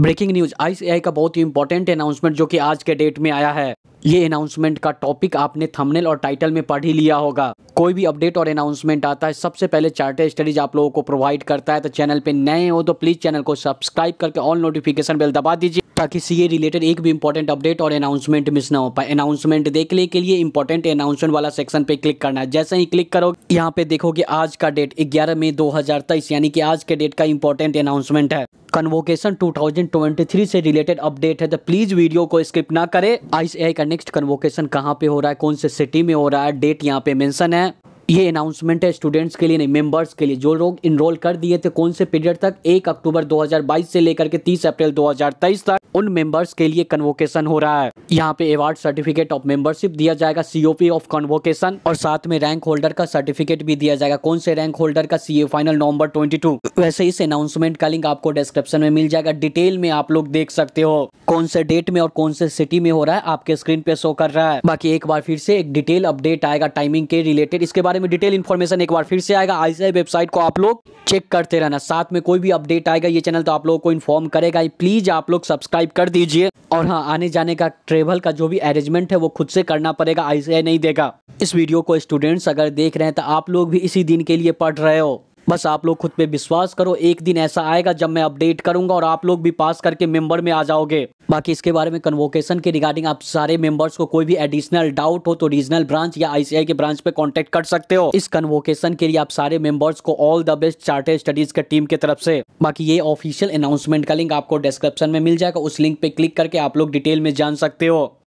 breaking news ICI का बहुत ही important announcement जो कि आज के डेट में आया है ये अनाउंसमेंट का टॉपिक आपने थंबनेल और टाइटल में पढ़ ही लिया होगा कोई भी अपडेट और अनाउंसमेंट आता है सबसे पहले चार्टर स्टडीज आप लोगों को प्रोवाइड करता है तो चैनल पे नए हो तो प्लीज चैनल को सब्सक्राइब करके ऑल नोटिफिकेशन बेल दबा दीजिए ताकि सीए रिलेटेड एक भी इंपॉर्टेंट अपडेट और अनाउंसमेंट मिस ना हो पाए अनाउंसमेंट देखने के लिए इंपॉर्टेंट अनाउंसमेंट वाला सेक्शन पे क्लिक करना है जैसे ही क्लिक करो यहाँ पे देखोगे आज का डेट ग्यारह मई दो यानी कि आज के डेट का इंपॉर्टेंट अनाउंसमेंट है कन्वोकेशन 2023 से रिलेटेड अपडेट है तो प्लीज वीडियो को स्किप ना करें आईसीआई का नेक्स्ट कन्वोकेशन कहाँ पे हो रहा है कौन से सिटी में हो रहा है डेट यहाँ पे मेंशन है ये अनाउंसमेंट है स्टूडेंट्स के लिए नहीं मेंबर्स के लिए जो लोग इनरोल कर दिए थे कौन से पीरियड तक एक अक्टूबर 2022 से लेकर के 30 अप्रैल 2023 तक उन मेंबर्स के लिए कन्वोकेशन हो रहा है यहाँ पे अवार्ड सर्टिफिकेट ऑफ मेंबरशिप दिया जाएगा सीओपी ऑफ कन्वोकेशन और साथ में रैंक होल्डर का सर्टिफिकेट भी दिया जाएगा कौन से रैंक होल्डर का सीए फाइनल नवंबर 22 वैसे इस अनाउंसमेंट का लिंक आपको डिस्क्रिप्शन में मिल जाएगा डिटेल में आप लोग देख सकते हो कौन से डेट में और कौन से सिटी में हो रहा है आपके स्क्रीन पे शो कर रहा है बाकी एक बार फिर से एक डिटेल अपडेट आएगा टाइमिंग के रिलेटेड इसके बारे बारे में डिटेल इन्फॉर्मेशन एक बार फिर से आएगा ऐसे वेबसाइट को आप लोग चेक करते रहना साथ में कोई भी अपडेट आएगा ये चैनल तो आप लोगों को इन्फॉर्म करेगा ही प्लीज़ आप लोग सब्सक्राइब कर दीजिए और हाँ आने जाने का ट्रेवल का जो भी अरेंजमेंट है वो खुद से करना पड़ेगा आईसीआई नहीं देगा इस वीडियो को स्टूडेंट्स अगर देख रहे हैं तो आप लोग भी इसी दिन के लिए पढ़ रहे हो बस आप लोग खुद पे विश्वास करो एक दिन ऐसा आएगा जब मैं अपडेट करूंगा और आप लोग भी पास करके मेंबर में आ जाओगे बाकी इसके बारे में कन्वोकेशन के रिगार्डिंग आप सारे मेंबर्स को कोई भी एडिशनल डाउट हो तो रीजनल ब्रांच या आईसीआई के ब्रांच पे कांटेक्ट कर सकते हो इस कन्वोकेशन के लिए आप सारे मेंबर्स को all the best charter studies के टीम की तरफ से बाकी ये ऑफिशियल अनाउंसमेंट का लिंक आपको डिस्क्रिप्शन में मिल जाएगा उस लिंक पे क्लिक करके आप लोग डिटेल में जान सकते हो